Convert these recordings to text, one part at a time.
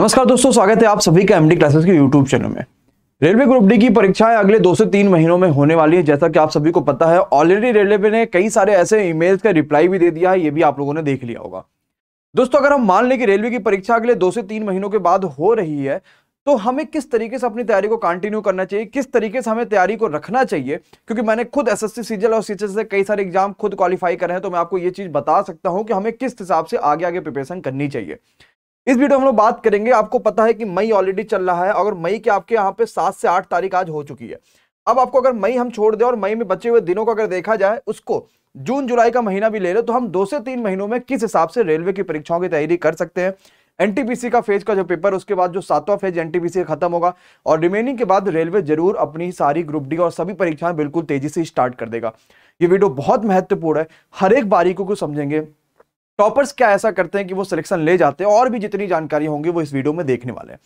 नमस्कार दोस्तों स्वागत है आप सभी का एमडी क्लासेस के यूट्यूब चैनल में रेलवे ग्रुप डी की परीक्षाएं अगले दो से तीन महीनों में होने वाली है जैसा कि आप सभी को पता है ऑलरेडी रेलवे ने कई सारे ऐसे ईमेल का रिप्लाई भी दे दिया है ये भी आप लोगों ने देख लिया होगा दोस्तों अगर हम मान लें कि रेलवे की परीक्षा अगले दो से तीन महीनों के बाद हो रही है तो हमें किस तरीके से अपनी तैयारी को कंटिन्यू करना चाहिए किस तरीके से हमें तैयारी को रखना चाहिए क्योंकि मैंने खुद एसएससी सीजल और सीजल से कई सारे एग्जाम खुद क्वालिफाई करे हैं तो मैं आपको ये चीज बता सकता हूं कि हमें किस हिसाब से आगे आगे प्रिपरेशन करनी चाहिए इस वीडियो हम लोग बात करेंगे आपको पता है कि मई ऑलरेडी चल रहा है अगर मई के आपके यहाँ पे सात से आठ तारीख आज हो चुकी है अब आपको अगर मई हम छोड़ दें और मई में बचे हुए दिनों को अगर देखा जाए उसको जून जुलाई का महीना भी ले लो तो हम दो से तीन महीनों में किस हिसाब से रेलवे की परीक्षाओं की तैयारी कर सकते हैं एनटीपीसी का फेज का जो पेपर उसके बाद जो सातवां फेज एनटीपीसी खत्म होगा और रिमेनिंग के बाद रेलवे जरूर अपनी सारी ग्रुप डी और सभी परीक्षाएं बिल्कुल तेजी से स्टार्ट कर देगा ये वीडियो बहुत महत्वपूर्ण है हर एक बारीकों को समझेंगे टॉपर्स क्या ऐसा करते हैं कि वो सिलेक्शन ले जाते हैं और भी जितनी जानकारी होंगी वो इस वीडियो में देखने वाले हैं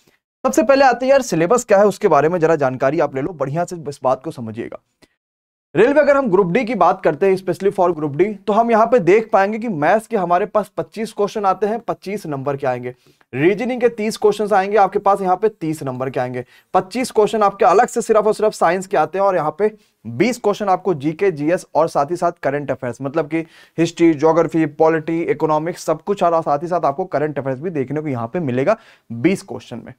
सबसे पहले आते हैं यार सिलेबस क्या है उसके बारे में जरा जानकारी आप ले लो बढ़िया से इस बात को समझिएगा रेलवे अगर हम ग्रुप डी की बात करते हैं स्पेशली फॉर ग्रुप डी तो हम यहाँ पे देख पाएंगे कि मैथ्स के हमारे पास 25 क्वेश्चन आते हैं 25 नंबर के आएंगे रीजनिंग के 30 क्वेश्चंस आएंगे आपके पास यहाँ पे 30 नंबर के आएंगे 25 क्वेश्चन आपके अलग से सिर्फ और सिर्फ साइंस के आते हैं और यहाँ पे 20 क्वेश्चन आपको जीके जीएस और साथ ही साथ करंट अफेयर्स मतलब कि हिस्ट्री ज्योग्राफी पॉलिटी इकोनॉमिक्स सब कुछ और साथ ही साथ आपको करंट अफेयर्स भी देखने को यहाँ पे मिलेगा बीस क्वेश्चन में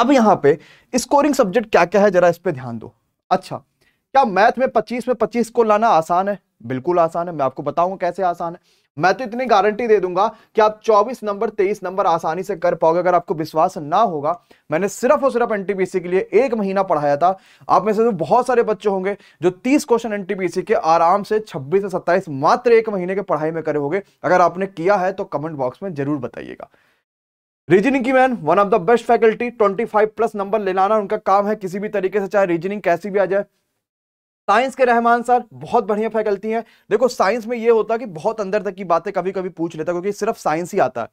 अब यहाँ पे स्कोरिंग सब्जेक्ट क्या क्या है जरा इस पर ध्यान दो अच्छा क्या मैथ में पच्चीस में पच्चीस को लाना आसान है बिल्कुल आसान है मैं आपको बताऊंगा कैसे आसान है मैं तो इतनी गारंटी दे दूंगा कि आप 24 नंबर 23 नंबर आसानी से कर पाओगे अगर आपको विश्वास ना होगा मैंने सिर्फ और सिर्फ एनटीपीसी के लिए एक महीना पढ़ाया था आप में से तो बहुत सारे बच्चे होंगे जो 30 क्वेश्चन एनटीपीसी के आराम से 26 से 27 मात्र एक महीने के पढ़ाई में करे होंगे अगर आपने किया है तो कमेंट बॉक्स में जरूर बताइएगा रीजनिंग की मैन one of the best faculty twenty plus number ले लाना उनका काम है किसी भी तरीके से चाहे रीजनिंग कैसी भी आ जाए साइंस के रहमान सर बहुत बढ़िया फैकल्टी है देखो साइंस में ये होता है कि बहुत अंदर तक की बातें कभी कभी पूछ लेता क्योंकि सिर्फ साइंस ही आता है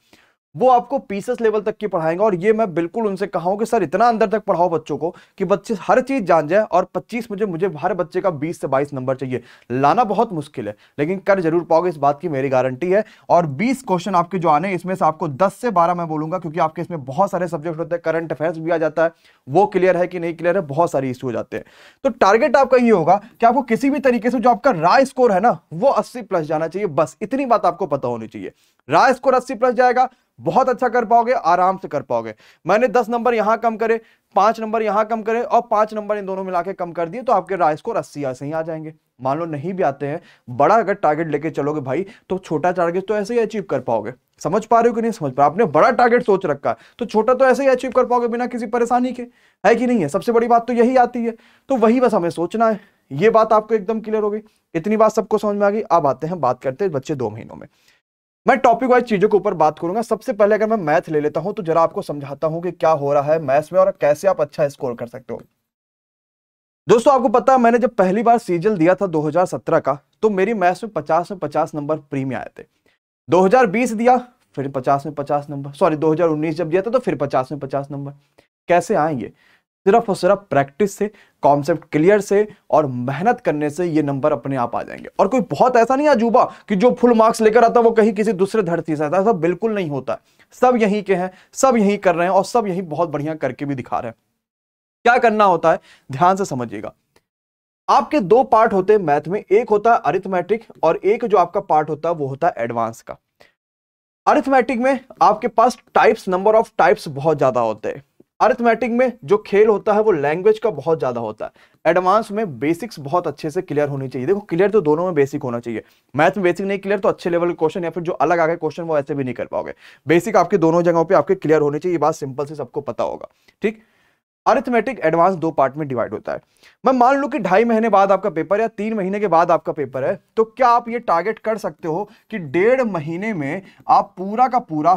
वो आपको पीसेस लेवल तक की पढ़ाएंगे और ये मैं बिल्कुल उनसे कहा कि सर इतना अंदर तक पढ़ाओ बच्चों को कि बच्चे हर चीज जान जाए और 25 मुझे मुझे हर बच्चे का 20 से 22 नंबर चाहिए लाना बहुत मुश्किल है लेकिन कर जरूर पाओगे इस बात की मेरी गारंटी है और 20 क्वेश्चन आपके जो आने इसमें से आपको दस से बारह मैं बोलूंगा क्योंकि आपके इसमें बहुत सारे सब्जेक्ट होते हैं करंट अफेयर्स भी आ जाता है वो क्लियर है कि नहीं क्लियर है बहुत सारे इश्यू हो जाते हैं तो टारगेट आपका ये होगा कि आपको किसी भी तरीके से जो आपका राय स्कोर है ना वो अस्सी प्लस जाना चाहिए बस इतनी बात आपको पता होनी चाहिए राय स्कोर अस्सी प्लस जाएगा बहुत अच्छा कर पाओगे आराम से कर पाओगे मैंने दस नंबर यहां कम करे पांच नंबर यहां कम करे और पांच नंबर इन दोनों मिला के कम कर दिए तो आपके राय स्कोर अस्सी ऐसे ही आ जाएंगे मान लो नहीं भी आते हैं बड़ा अगर टारगेट लेके चलोगे भाई तो छोटा टारगेट तो ऐसे ही अचीव कर पाओगे समझ पा रहे हो कि नहीं समझ पा आपने बड़ा टारगेट सोच रखा है तो छोटा तो ऐसे ही अचीव कर पाओगे बिना किसी परेशानी के है कि नहीं है सबसे बड़ी बात तो यही आती है तो वही बस हमें सोचना है ये बात आपको एकदम क्लियर हो गई इतनी बात सबको समझ में आ गई अब आते हैं बात करते हैं बच्चे दो महीनों में मैं टॉपिक वाइज चीजों के ऊपर बात करूंगा सबसे पहले अगर मैं मैथ ले लेता हूं तो जरा आपको समझाता हूं कि क्या हो रहा है मैथ्स में और कैसे आप अच्छा स्कोर कर सकते हो दोस्तों आपको पता है मैंने जब पहली बार सीजल दिया था 2017 का तो मेरी मैथ्स में 50 में 50 नंबर प्री आए थे 2020 दिया फिर 50 में 50 नंबर सॉरी 2019 जब दिया था तो फिर 50 में 50 नंबर कैसे आएंगे सिर्फ और सिर्फ प्रैक्टिस से कॉन्सेप्ट क्लियर से और मेहनत करने से ये नंबर अपने आप आ जाएंगे और कोई बहुत ऐसा नहीं अजूबा कि जो फुल मार्क्स लेकर आता है वो कहीं किसी दूसरे धरती से आता ऐसा बिल्कुल नहीं होता सब यहीं के हैं सब यहीं कर रहे हैं और सब यहीं बहुत बढ़िया करके भी दिखा रहे हैं क्या करना होता है ध्यान से समझिएगा आपके दो पार्ट होते हैं मैथ में एक होता है अरिथमेटिक और एक जो आपका पार्ट होता है वो होता है एडवांस का अरिथमेटिक में आपके पास टाइप्स नंबर ऑफ टाइप्स बहुत ज्यादा होते हैं अर्थमेटिक में जो खेल होता है वो लैंग्वेज का बहुत ज़्यादा होता है एडवांस में बेसिक्स बहुत अच्छे से क्लियर होनी चाहिए देखो क्लियर तो दोनों में बेसिक होना चाहिए मैथ में बेसिक नहीं क्लियर तो अच्छे लेवल के क्वेश्चन या फिर जो अलग आगे क्वेश्चन वो ऐसे भी नहीं कर पाओगे बेसिक आपके दोनों जगहों पर आपके क्लियर होनी चाहिए ये बात सिंपल से सबको पता होगा ठीक अर्थमेटिक एडवांस दो पार्ट में डिवाइड होता है मैं मान लू कि ढाई महीने बाद आपका पेपर या तीन महीने के बाद आपका पेपर है तो क्या आप ये टारगेट कर सकते हो कि डेढ़ महीने में आप पूरा का पूरा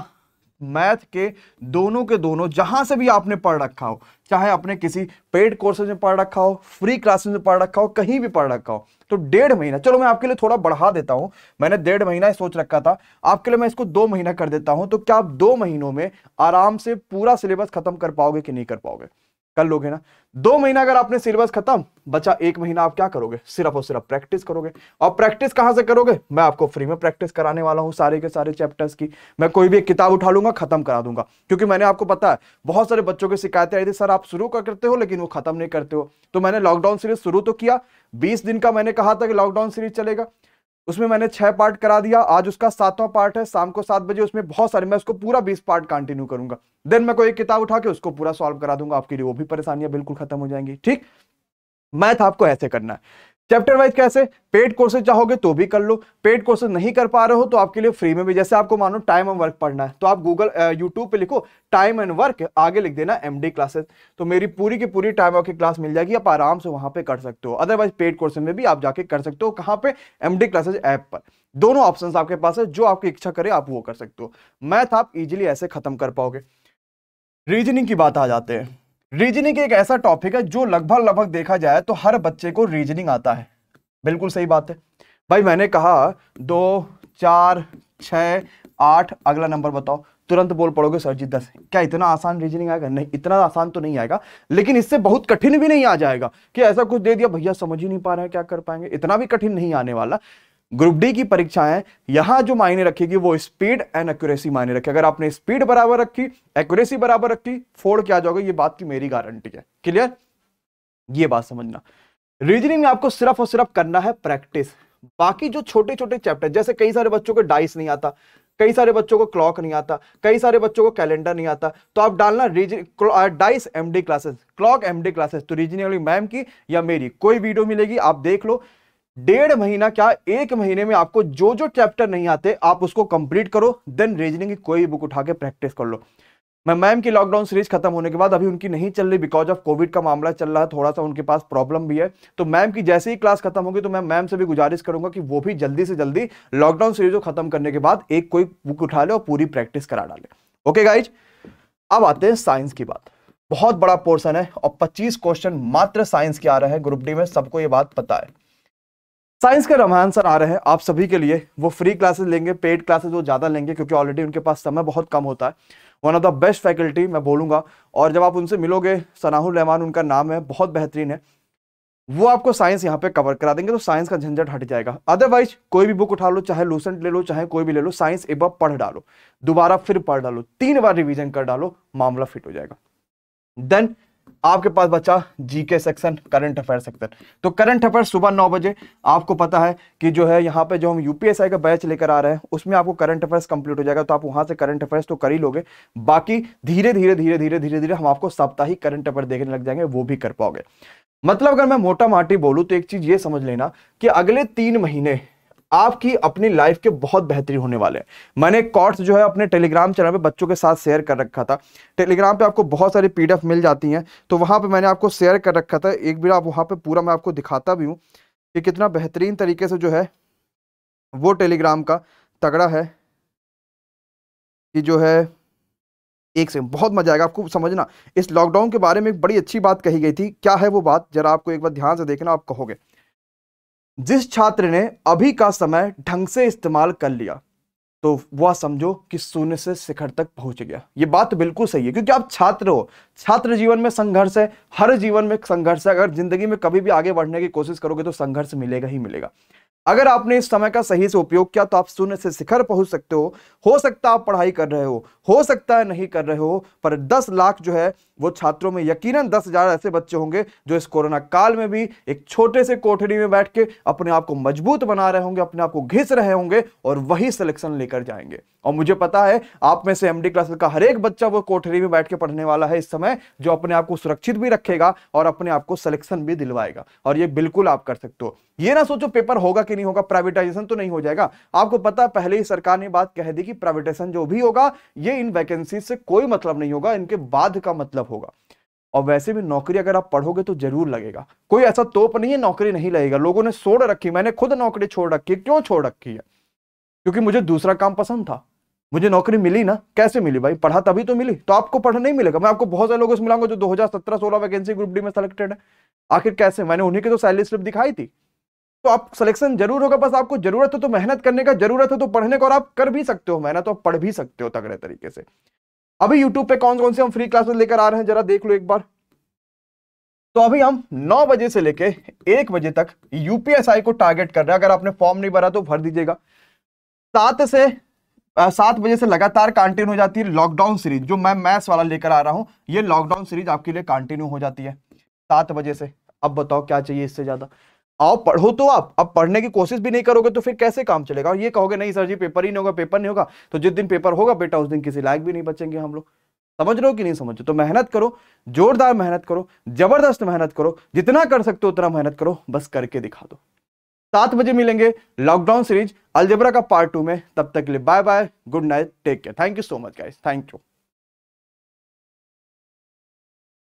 मैथ के दोनों के दोनों जहां से भी आपने पढ़ रखा हो चाहे आपने किसी पेड कोर्सेज में पढ़ रखा हो फ्री क्लासेज में पढ़ रखा हो कहीं भी पढ़ रखा हो तो डेढ़ महीना चलो मैं आपके लिए थोड़ा बढ़ा देता हूं मैंने डेढ़ महीना सोच रखा था आपके लिए मैं इसको दो महीना कर देता हूं तो क्या आप दो महीनों में आराम से पूरा सिलेबस खत्म कर पाओगे कि नहीं कर पाओगे कर लोगे ना दो महीना अगर आपने सिलेबस खत्म बचा एक महीना आप क्या करोगे सिर्फ और सिर्फ प्रैक्टिस करोगे और प्रैक्टिस कहां से करोगे मैं आपको फ्री में प्रैक्टिस कराने वाला हूं सारे के सारे चैप्टर्स की मैं कोई भी एक किताब उठा लूंगा खत्म करा दूंगा क्योंकि मैंने आपको पता है बहुत सारे बच्चों की शिकायतें आई थी सर आप शुरू कर करते हो लेकिन वो खत्म नहीं करते हो तो मैंने लॉकडाउन सीरीज शुरू तो किया बीस दिन का मैंने कहा था कि लॉकडाउन सीरीज चलेगा उसमें मैंने छह पार्ट करा दिया आज उसका सातवां पार्ट है शाम को सात बजे उसमें बहुत सारे मैं उसको पूरा बीस पार्ट कंटिन्यू करूंगा देन मैं कोई किताब उठा के उसको पूरा सॉल्व करा दूंगा आपके लिए वो भी परेशानियां बिल्कुल खत्म हो जाएंगी ठीक मैथ आपको ऐसे करना है चैप्टर वाइज कैसे पेड कोर्सेज चाहोगे तो भी कर लो पेड कोर्सेज नहीं कर पा रहे हो तो आपके लिए फ्री में भी जैसे आपको मानो टाइम एंड वर्क पढ़ना है तो आप गूगल यूट्यूब पे लिखो टाइम एंड वर्क आगे लिख देना एम डी क्लासेस तो मेरी पूरी की पूरी टाइम वर्क की क्लास मिल जाएगी आप आराम से वहां पे कर सकते हो अदरवाइज पेड कोर्सेज में भी आप जाके कर सकते हो कहाँ पे एम डी क्लासेज ऐप पर दोनों ऑप्शन आपके पास है जो आपकी इच्छा करे आप वो कर सकते हो मैथ आप इजिली ऐसे खत्म कर पाओगे रीजनिंग की बात आ जाते हैं रीजनिंग एक ऐसा टॉपिक है जो लगभग लगभग देखा जाए तो हर बच्चे को रीजनिंग आता है बिल्कुल सही बात है भाई मैंने कहा दो चार छ आठ अगला नंबर बताओ तुरंत बोल पड़ोगे सर जी दस क्या इतना आसान रीजनिंग आएगा नहीं इतना आसान तो नहीं आएगा लेकिन इससे बहुत कठिन भी नहीं आ जाएगा कि ऐसा कुछ दे दिया भैया समझ ही नहीं पा रहे हैं क्या कर पाएंगे इतना भी कठिन नहीं आने वाला ग्रुप डी की परीक्षाएं यहां जो मायने रखेगी वो स्पीड एंड एक्यूरेसी मायने रखे अगर आपने स्पीड बराबर रखी एक्यूरेसी बराबर रखी फोड़ के आ जाओगे ये बात की मेरी गारंटी है क्लियर ये बात समझना रीजनिंग आपको सिर्फ और सिर्फ करना है प्रैक्टिस बाकी जो छोटे छोटे चैप्टर जैसे कई सारे बच्चों को डाइस नहीं आता कई सारे बच्चों को क्लॉक नहीं आता कई सारे बच्चों को कैलेंडर नहीं आता तो आप डालना डाइस एमडी क्लासेस क्लॉक एमडी क्लासेस तो रीजनिंग मैम की या मेरी कोई वीडियो मिलेगी आप देख लो डेढ़ महीना क्या एक महीने में आपको जो जो चैप्टर नहीं आते आप उसको कंप्लीट करो देन रीजनिंग की कोई बुक उठा के प्रैक्टिस कर लो मैं मैम की लॉकडाउन सीरीज खत्म होने के बाद अभी उनकी नहीं चल रही बिकॉज ऑफ कोविड का मामला चल रहा है थोड़ा सा उनके पास प्रॉब्लम भी है तो मैम की जैसे ही क्लास खत्म होगी तो मैं मैम से भी गुजारिश करूंगा कि वो भी जल्दी से जल्दी लॉकडाउन सीरीज को खत्म करने के बाद एक कोई बुक उठा ले और पूरी प्रैक्टिस करा डाले ओके गाइज अब आते हैं साइंस की बात बहुत बड़ा पोर्सन है और पच्चीस क्वेश्चन मात्र साइंस के आ रहे हैं ग्रुप डी में सबको ये बात पता है साइंस के सर आ रहे हैं आप सभी के लिए वो फ्री क्लासेस लेंगे पेड क्लासेस वो ज़्यादा लेंगे क्योंकि ऑलरेडी उनके पास समय बहुत कम होता है one of the best faculty मैं बोलूंगा और जब आप उनसे मिलोगे सनाहुल रहमान उनका नाम है बहुत बेहतरीन है वो आपको साइंस यहाँ पे कवर करा देंगे तो साइंस का झंझट हट जाएगा अदरवाइज कोई भी बुक उठा लो चाहे लूसेंट ले लो चाहे कोई भी ले लो साइंस एक बार पढ़ डालो दोबारा फिर पढ़ डालो तीन बार रिविजन कर डालो मामला फिट हो जाएगा देन आपके पास बचा GK section current affair section तो करंट अफेयर सुबह नौ बजे आपको पता है कि जो है यहाँ पे जो हम यूपीएसआई का बैच लेकर आ रहे हैं उसमें आपको करंट अफेयर्स कंप्लीट हो जाएगा तो आप वहां से करंट अफेयर्स तो कर ही लोगे बाकी धीरे धीरे धीरे धीरे धीरे धीरे हम आपको साप्ताहिक करंट अफेयर देखने लग जाएंगे वो भी कर पाओगे मतलब अगर मैं मोटा माटी बोलूँ तो एक चीज ये समझ लेना कि अगले तीन महीने आपकी अपनी लाइफ के बहुत बेहतरी होने वाले हैं मैंने कॉर्ड्स जो है अपने टेलीग्राम चैनल पे बच्चों के साथ शेयर कर रखा था टेलीग्राम पे आपको बहुत सारी पीडीएफ मिल जाती हैं तो वहाँ पे मैंने आपको शेयर कर रखा था एक बार आप वहाँ पे पूरा मैं आपको दिखाता भी हूँ कि कितना बेहतरीन तरीके से जो है वो टेलीग्राम का तगड़ा है कि जो है एक से बहुत मजा आएगा आपको समझना इस लॉकडाउन के बारे में एक बड़ी अच्छी बात कही गई थी क्या है वो बात जरा आपको एक बार ध्यान से देखना आप कहोगे जिस छात्र ने अभी का समय ढंग से इस्तेमाल कर लिया तो वह समझो कि शून्य से शिखर तक पहुंच गया ये बात बिल्कुल सही है क्योंकि आप छात्र हो छात्र जीवन में संघर्ष है हर जीवन में संघर्ष है अगर जिंदगी में कभी भी आगे बढ़ने की कोशिश करोगे तो संघर्ष मिलेगा ही मिलेगा अगर आपने इस समय का सही से उपयोग किया तो आप शून्य से शिखर पहुंच सकते हो हो सकता है आप पढ़ाई कर रहे हो हो सकता है नहीं कर रहे हो पर दस लाख जो है वो छात्रों में यकीनन दस हजार ऐसे बच्चे होंगे जो इस कोरोना काल में भी एक छोटे से कोठरी में बैठ के अपने आप को मजबूत बना रहे होंगे अपने आप को घिस रहे होंगे और वही सिलेक्शन लेकर जाएंगे और मुझे पता है आप में से एमडी क्लासेस का हर एक बच्चा वो कोठरी में बैठ के पढ़ने वाला है इस समय जो अपने आप को सुरक्षित भी रखेगा और अपने आप को सिलेक्शन भी दिलवाएगा और ये बिल्कुल आप कर सकते हो ये ना सोचो पेपर होगा कि नहीं होगा प्राइवेटाइजेशन तो नहीं हो जाएगा आपको पता है पहले ही सरकार ने बात कह दी कि प्राइवेटाइजेशन जो भी होगा ये इन वैकेंसी से कोई मतलब नहीं होगा इनके बाद का मतलब होगा और वैसे भी नौकरी अगर आप पढ़ोगे तो जरूर लगेगा कोई ऐसा तोप नहीं है नौकरी नहीं लगेगा लोगों ने छोड़ रखी मैंने खुद नौकरी छोड़ रखी है क्यों छोड़ रखी है क्योंकि मुझे दूसरा काम पसंद था मुझे नौकरी मिली ना कैसे मिली भाई पढ़ा तभी तो मिली तो आपको पढ़ा नहीं मिलेगा मैं आपको बहुत सारे लोगों से मिलाऊंगा जो 2017-16 वैकेंसी ग्रुप डी में सेलेक्टेड है आखिर कैसे मैंने उन्हीं की तो सैलरी स्लिप दिखाई थी तो आप सिलेक्शन जरूर होगा बस आपको जरूरत हो तो मेहनत करने का जरूरत हो तो पढ़ने का और आप कर भी सकते हो मेहनत तो आप पढ़ भी सकते हो तगड़े तरीके से अभी यूट्यूब पे कौन कौन से हम फ्री क्लासेस लेकर आ रहे हैं जरा देख लो एक बार तो अभी हम 9 बजे से लेके 1 बजे तक यूपीएसआई को टारगेट कर रहे हैं अगर आपने फॉर्म नहीं भरा तो भर दीजिएगा सात से सात बजे से लगातार कंटिन्यू हो जाती है लॉकडाउन सीरीज जो मैं मैथ्स वाला लेकर आ रहा हूं ये लॉकडाउन सीरीज आपके लिए कंटिन्यू हो जाती है सात बजे से अब बताओ क्या चाहिए इससे ज़्यादा आओ पढ़ो तो आप अब पढ़ने की कोशिश भी नहीं करोगे तो फिर कैसे काम चलेगा और ये कहोगे नहीं सर जी पेपर ही नहीं होगा पेपर नहीं होगा तो जिस दिन पेपर होगा बेटा उस दिन किसी लायक भी नहीं बचेंगे हम लोग समझ रहे हो कि नहीं समझ रहे तो मेहनत करो जोरदार मेहनत करो जबरदस्त मेहनत करो जितना कर सकते हो उतना मेहनत करो बस करके दिखा दो सात बजे मिलेंगे लॉकडाउन सीरीज अलजबरा का पार्ट टू में तब तक के लिए bye bye good night take care thank you so much guys thank you